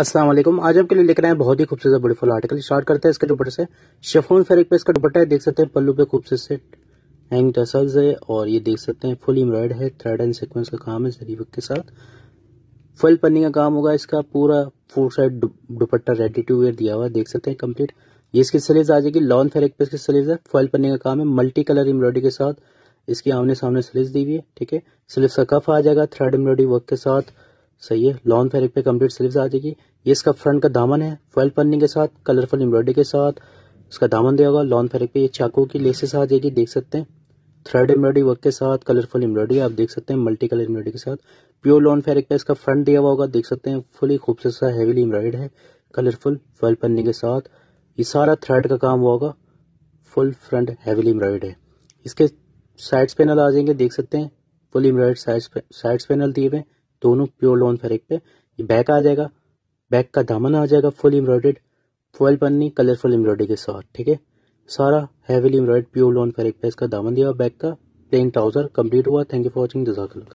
असलम आज आपके लिए लेकर आए बहुत ही खूबसूरत ब्यूटीफुल आर्टिकल स्टार्ट करते हैं इसके दुपट्टे से शेफोन फेरिक पे इसका दुपट्टा है देख सकते हैं पल्लू पे खूबसूरत हैंग टसल्स है और ये देख सकते हैं फुल एम्ब्रॉयड है थ्रेड एंड सिक्वेंस का काम है जरीब के साथ फुल पन्नी का काम होगा इसका पूरा four side dupatta ready to wear दिया हुआ है देख सकते हैं कम्प्लीट ये इसकी स्लीव्स आ जाएगी लॉन फेरिक पे इसकी स्लीव्स है फुल पन्नी का काम है मल्टी कलर एम्ब्रॉयडरी के साथ इसकी आमने सामने स्लीव्स दी हुई है ठीक है स्लीव्स का कफ आ जाएगा थ्रेड एम्ब्रॉयडरी वर्क के साथ सही है लॉन्ग फैब्रिक पे कंप्लीट स्लीव आ जाएगी ये इसका फ्रंट का दामन है फॉल पन्नी के साथ कलरफुल एम्ब्रॉयडरी के साथ इसका दामन दिया होगा लॉन्ग फैब्रिक पे ये चाकू की लेसेस आ जाएगी देख सकते हैं थ्रेड एम्ब्रॉयडरी वर्क के साथ कलरफुल एम्ब्रॉयडरी आप देख सकते हैं मल्टी कलर एम्ब्रॉयडरी के साथ प्योर लॉन फैब्रिक पे इसका फ्रंट दिया हुआ होगा देख सकते हैं फुली खूबसूरत सा हैवीली एम्ब्रॉयड है कलरफुल फॉल पन्नी के साथ ये सारा थ्रेड का काम हुआ होगा फुल फ्रंट हैवीली एम्ब्रॉयड है इसके साइड्स पैनल आ जाएंगे देख सकते हैं फुल एम्ब्रॉयड साइड्स पैनल दिए हुए हैं दोनों प्योर लॉन फेरिक पे ये बैक आ जाएगा बैक का दामन आ जाएगा फुल एम्ब्रॉयडेड फॉल पन्नी कलरफुल एम्ब्रॉयडरी के साथ ठीक है सारा हैवीली एम्ब्रॉयड प्योर लॉन फेरिक पे इसका दामन दिया बैक का प्लेन ट्राउजर कंप्लीट हुआ थैंक यू फॉर वॉचिंग जजाकल्ला